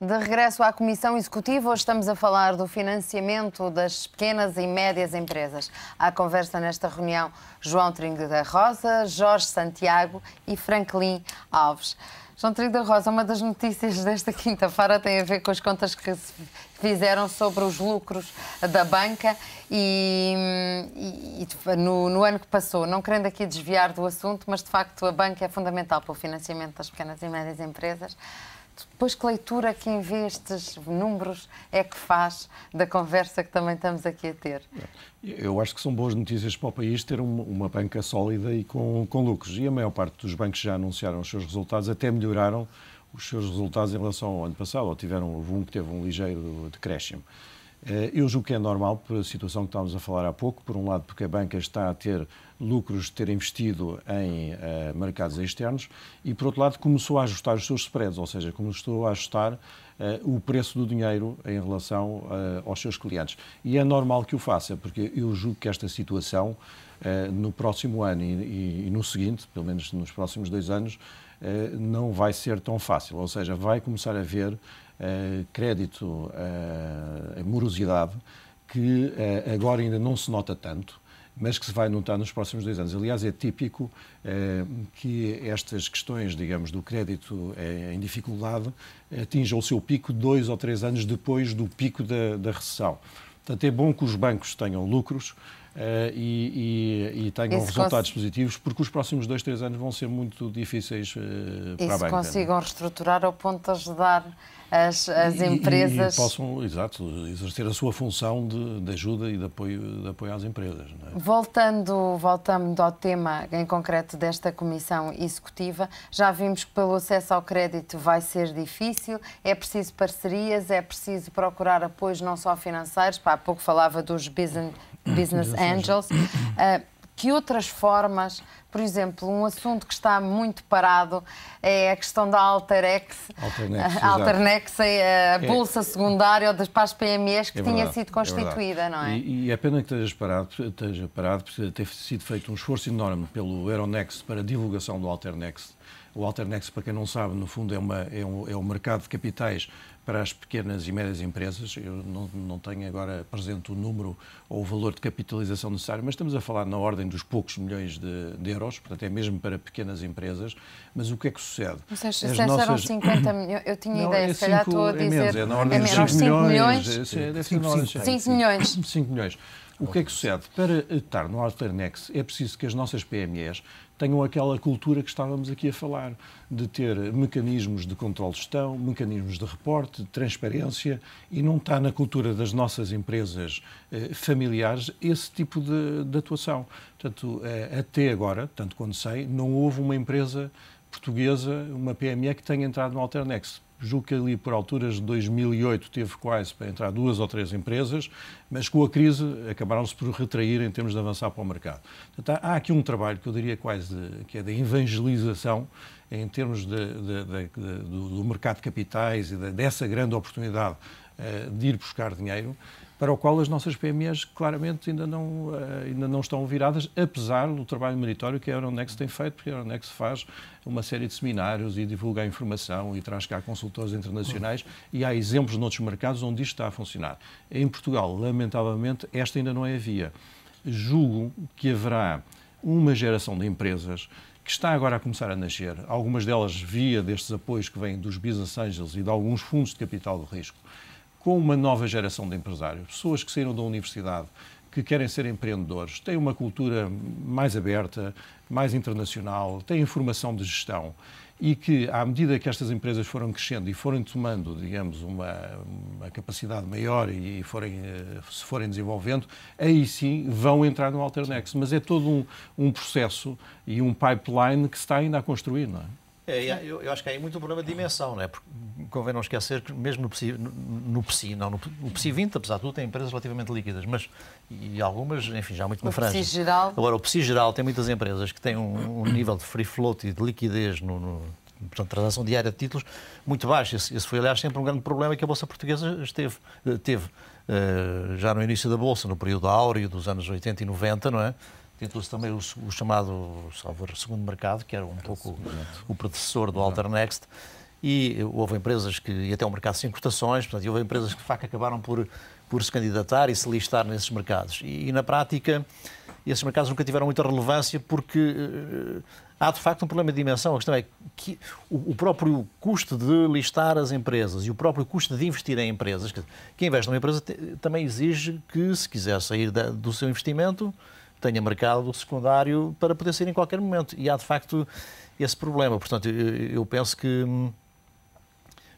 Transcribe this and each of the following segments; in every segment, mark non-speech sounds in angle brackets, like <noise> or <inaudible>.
De regresso à Comissão Executiva, hoje estamos a falar do financiamento das pequenas e médias empresas. Há conversa nesta reunião João Tringo da Rosa, Jorge Santiago e Franklin Alves. João Tringo da Rosa, uma das notícias desta quinta-feira tem a ver com as contas que se fizeram sobre os lucros da banca e, e, e no, no, ano que passou. Não querendo aqui desviar do assunto, mas de facto a banca é fundamental para o financiamento das pequenas e médias empresas. Pois que leitura em vez estes números é que faz da conversa que também estamos aqui a ter? Eu acho que são boas notícias para o país ter uma, banca sólida e com, com lucros. E a maior parte dos bancos já anunciaram os seus resultados, até melhoraram os seus resultados em relação ao ano passado, ou tiveram um que teve um ligeiro decréscimo. Eh, eu julgo que é normal a situação que estávamos a falar há pouco. Por um lado, porque a banca está a ter lucros de ter investido em uh, mercados externos e, por outro lado, começou a ajustar os seus spreads, ou seja, começou a ajustar uh, o preço do dinheiro em relação uh, aos seus clientes. E é normal que o faça, porque eu julgo que esta situação, no próximo ano e, e, e, no seguinte, pelo menos nos próximos dois anos, não vai ser tão fácil. Ou seja, vai começar a haver eh, crédito, uh, morosidade, que uh, agora ainda não se nota tanto, mas que se vai notar nos próximos dois anos. Aliás, é típico eh, que estas questões, digamos, do crédito eh, em dificuldade atinjam o seu pico dois ou três anos depois do pico da, da recessão. Portanto, é bom que os bancos tenham lucros eh, e, e, e, tenham resultados positivos, porque os próximos dois, três anos vão ser muito difíceis para a banca. E se é? consigam reestruturar ao ponto de ajudar as, as empresas. E, e, possam, exato, exercer a sua função de, de, ajuda e de apoio, de apoio às empresas. É? Voltando, voltando ao tema em concreto desta Comissão Executiva, já vimos que pelo acesso ao crédito vai ser difícil, é preciso parcerias, é preciso procurar apoios não só financeiros, há pouco falava dos business, <coughs> business angels. Uh, que outras formas por exemplo, um assunto que está muito parado é a questão da Alterex, Alternex, ah, Alternex a é. Bolsa é, Secundária das para as PMEs que é verdade, tinha sido é constituída, é não é? E, e é pena que esteja parado, esteja parado, porque tem sido feito um esforço enorme pelo Euronext para a divulgação do Alternex. O Alternex, para quem não sabe, no fundo é, uma, é, um, é um mercado de capitais para as pequenas e médias empresas. Eu não, não tenho agora presente o número ou o valor de capitalização necessário, mas estamos a falar na ordem dos poucos milhões de, de euros euros, portanto é mesmo para pequenas empresas, mas o que é que sucede? Ou seja, se nossas... eram 50 milhões, eu tinha não, ideia, é se calhar estou a dizer... É, menos, é na ordem é de 5 milhões. 5 milhões. 5 é, é, milhões. O que é que sucede? Para estar no Alternex é preciso que as nossas PMEs tenham aquela cultura que estávamos aqui a falar, de ter mecanismos de controle de gestão, mecanismos de reporte, de transparência, e não está na cultura das nossas empresas eh, familiares esse tipo de, de atuação. Portanto, eh, até agora, tanto quando sei, não houve uma empresa portuguesa, uma PME, que tenha entrado no Alternex julgo que ali por alturas de 2008 teve quase para entrar duas ou três empresas, mas com a crise acabaram-se por retrair em termos de avançar para o mercado. Portanto, há aqui um trabalho que eu diria quase de, que é da evangelização em termos de, de, do, mercado de capitais e dessa grande oportunidade eh, de ir buscar dinheiro para o qual as nossas PMEs claramente ainda não, eh, ainda não estão viradas, apesar do trabalho meritório que a Euronext tem feito, porque a Euronext faz uma série de seminários e divulga a informação e traz cá consultores internacionais e há exemplos noutros mercados onde isto está a funcionar. Em Portugal, lamentavelmente, esta ainda não é a via. Julgo que haverá uma geração de empresas que está agora a começar a nascer, algumas delas via destes apoios que vêm dos business angels e de alguns fundos de capital de risco, com uma nova geração de empresários, pessoas que saíram da universidade, que querem ser empreendedores, têm uma cultura mais aberta, mais internacional, têm informação de gestão e que, à medida que estas empresas foram crescendo e forem tomando, digamos, uma, uma capacidade maior e forem, eh, se forem desenvolvendo, aí sim vão entrar no Alternex. Mas é todo um, um processo e um pipeline que se está ainda a construir, não é? É, eu, eu, acho que aí é muito um problema de dimensão, não é? Porque convém não esquecer que mesmo no PSI, no, no PSI não, no, PSI 20, apesar de tudo, tem empresas relativamente líquidas, mas e algumas, enfim, já muito na O PSI geral... Agora, o PSI geral tem muitas empresas que têm um, um nível de free float e de liquidez no, no portanto, transação diária de títulos muito baixa. Esse, esse, foi, aliás, sempre um grande problema que a Bolsa Portuguesa esteve, eh, teve. Uh, já no início da Bolsa, no período áureo dos anos 80 e 90, não é? Tentou-se também o, o, chamado, salvo segundo mercado, que era um pouco o, o predecessor do Alternext, e eh, houve empresas que, e até o um mercado sem cotações, portanto, houve empresas que de facto acabaram por, por se candidatar e se listar nesses mercados. E, e na prática, esses mercados nunca tiveram muita relevância porque uh, há de facto um problema de dimensão. A questão é que o, o, próprio custo de listar as empresas e o próprio custo de investir em empresas, que, quem investe numa empresa te, também exige que, se quiser sair da, do seu investimento, tenha marcado o secundário para poder sair em qualquer momento. E há, de facto, esse problema. Portanto, eu, penso que hum,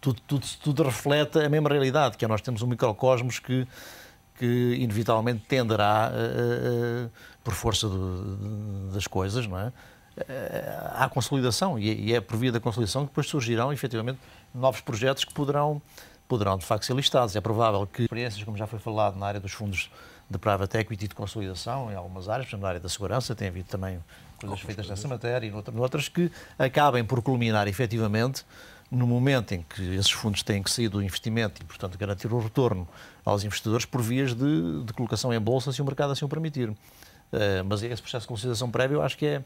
tudo, tudo, tudo, reflete a mesma realidade, que é nós temos um microcosmos que, que inevitavelmente tenderá, uh, uh, por força do, de, das coisas, não é? à consolidação e é por via da consolidação que depois surgirão efetivamente novos projetos que poderão, poderão de facto ser listados. É provável que experiências, como já foi falado, na área dos fundos de private equity de consolidação em algumas áreas, por exemplo, na área da segurança, tem havido também coisas feitas nessa matéria e noutras, noutras que acabem por culminar efetivamente no momento em que esses fundos têm que sair do investimento e, portanto, garantir o retorno aos investidores por vias de, de colocação em bolsa, se o mercado assim o permitir. Uh, mas esse processo de consolidação prévio eu acho que é,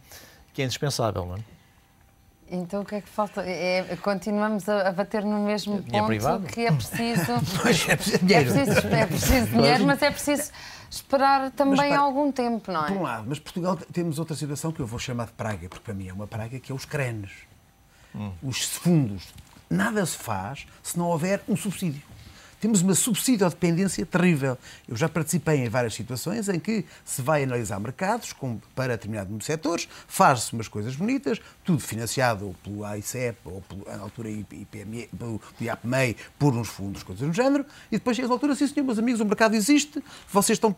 que é indispensável. Não é? Então o que é que falta? É, é continuamos a, a, bater no mesmo é ponto é privado. que é preciso. <laughs> é preciso dinheiro. É preciso, é preciso dinheiro, mas é preciso esperar também para, algum tempo, não é? Por um lado, mas Portugal temos outra situação que eu vou chamar de praga, porque para mim é uma praga, que é os crenes, hum. os fundos. Nada se faz se não houver um subsídio temos uma subsídio-dependência terrível. Eu já participei em várias situações em que se vai analisar mercados com, para determinados setores, faz-se umas coisas bonitas, tudo financiado pelo AICEP ou pelo, na altura IPME, pelo IAPMEI, por uns fundos, coisas do género, e depois chega a altura, sim senhor, meus amigos, o mercado existe, vocês estão,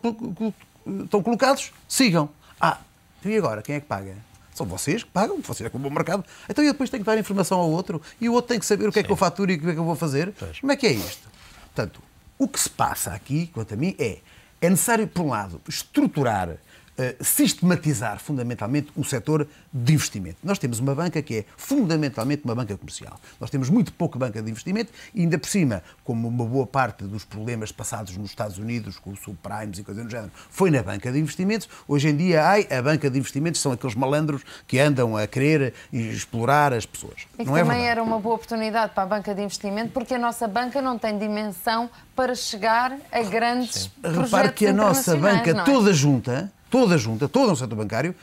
estão colocados, sigam. Ah, então e agora, quem é que paga? São vocês que pagam, vocês é que vão ao mercado. Então eu depois tenho que dar informação ao outro e o outro tem que saber o que Sim. é que eu faturo e o que é que eu vou fazer. Pois. Como é que é isto? Portanto, o que se passa aqui, quanto a mim, é é necessário, por um lado, estruturar eh, sistematizar fundamentalmente o setor de investimento. Nós temos uma banca que é fundamentalmente uma banca comercial. Nós temos muito pouca banca de investimento e ainda por cima, como uma boa parte dos problemas passados nos Estados Unidos com subprimes e coisas do género, foi na banca de investimentos, hoje em dia ai, a banca de investimentos são aqueles malandros que andam a querer explorar as pessoas. E não é também era uma boa oportunidade para a banca de investimento porque a nossa banca não tem dimensão para chegar a grandes Sim. projetos Repare que a nossa banca é? toda junta toda junta, todo um setor bancário,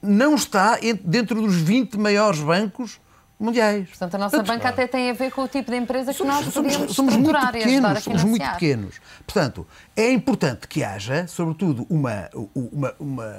não está dentro dos 20 maiores bancos mundiais. Portanto, a nossa Portanto, banca até tem a ver com o tipo de empresa que somos, nós podemos somos, somos muito pequenos, Somos muito pequenos. Portanto, é importante que haja, sobretudo, uma, uma, uma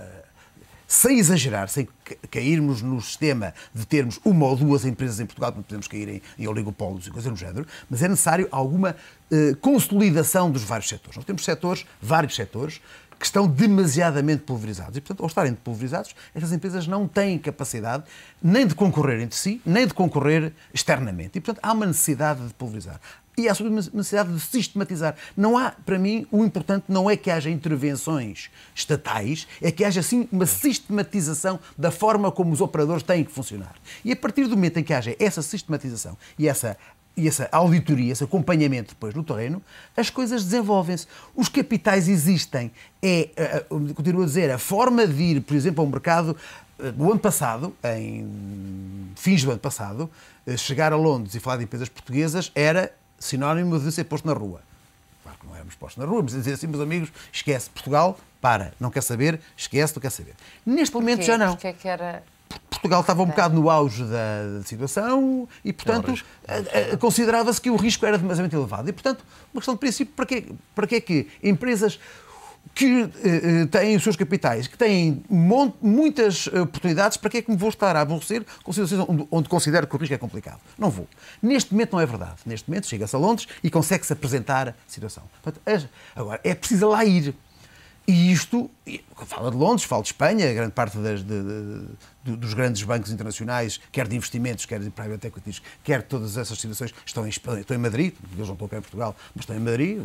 sem exagerar, sem cairmos no sistema de termos uma ou duas empresas em Portugal, não podemos cair em, em oligopólios e coisas do género, mas é necessário alguma eh, consolidação dos vários setores. Nós temos setores, vários setores, que estão demasiadamente pulverizados. E, portanto, ao estarem pulverizados, essas empresas não têm capacidade nem de concorrer entre si, nem de concorrer externamente. E, portanto, há uma necessidade de pulverizar. E há, sobretudo, uma necessidade de sistematizar. Não há, para mim, o importante não é que haja intervenções estatais, é que haja, sim, uma sistematização da forma como os operadores têm que funcionar. E a partir do momento em que haja essa sistematização e essa e essa auditoria, esse acompanhamento depois no terreno, as coisas desenvolvem-se. Os capitais existem. É, continuo a dizer, a forma de ir, por exemplo, ao mercado, no eh, ano passado, em fins do ano passado, eh, chegar a Londres e falar de empresas portuguesas era sinónimo de ser posto na rua. Claro que não éramos postos na rua, mas é dizer assim, meus amigos, esquece Portugal, para, não quer saber, esquece, não quer saber. Neste momento Porquê? já não. Porque é que era Portugal estava um bocado no auge da, situação e, portanto, considerava-se que o risco era demasiado elevado. E, portanto, uma questão de princípio, para que, para que é que empresas que uh, têm os seus capitais, que têm muitas eh, oportunidades, para que é que me vou estar a aborrecer com situações onde, onde, considero que o risco é complicado? Não vou. Neste momento não é verdade. Neste momento chega-se a Londres e consegue-se apresentar a situação. Portanto, agora, é preciso lá ir. E isto, fala de Londres, fala de Espanha, grande parte das, de, de, dos grandes bancos internacionais, quer de investimentos, quer de private equities, quer de todas essas situações, estão em, estão em Madrid, eles não estão cá em Portugal, mas estão em Madrid.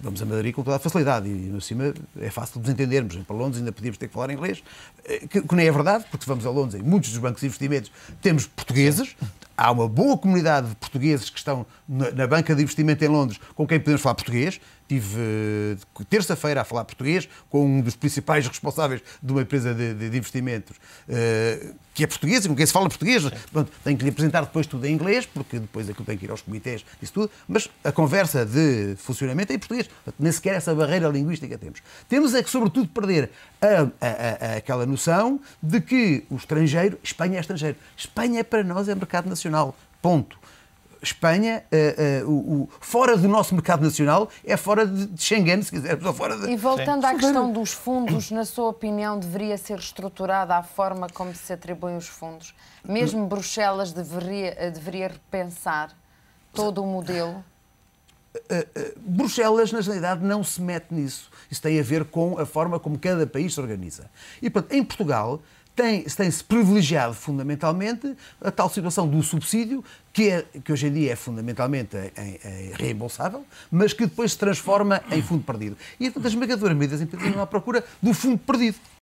Vamos a Madrid com toda a facilidade e, acima, é fácil de nos entendermos. Para Londres ainda podíamos ter que falar inglês, eh, que, que nem é verdade, porque se vamos a Londres, em muitos dos bancos de investimentos temos portugueses, há uma boa comunidade de portugueses que estão na, na, banca de investimento em Londres com quem podemos falar português. Tive terça-feira a falar português com um dos principais responsáveis de uma empresa de, de investimentos eh, que é português e com quem se fala português. Pronto, tenho que lhe apresentar depois tudo em inglês, porque depois aquilo é tem que ir aos comitês, isso tudo. Mas a conversa de funcionamento é em português. Nem sequer essa barreira linguística temos. Temos é que, sobretudo, perder a, a, a, aquela noção de que o estrangeiro, Espanha é estrangeiro. Espanha é para nós é mercado nacional. Ponto. Espanha, uh, uh, o, o, fora do nosso mercado nacional, é fora de, de Schengen, se quisermos, ou fora de... E voltando Sim. à questão dos fundos, na sua opinião, deveria ser estruturada a forma como se atribuem os fundos? Mesmo Bruxelas deveria, eh, deveria repensar todo o modelo? Uh, uh, Bruxelas, na realidade, não se mete nisso. Isso tem a ver com a forma como cada país se organiza. E, portanto, em Portugal, tem-se tem privilegiado fundamentalmente a tal situação do subsídio, que, é, que hoje em dia é fundamentalmente em, em reembolsável, mas que depois se transforma em fundo perdido. E, portanto, as esmagadoras medidas em não à procura do fundo perdido.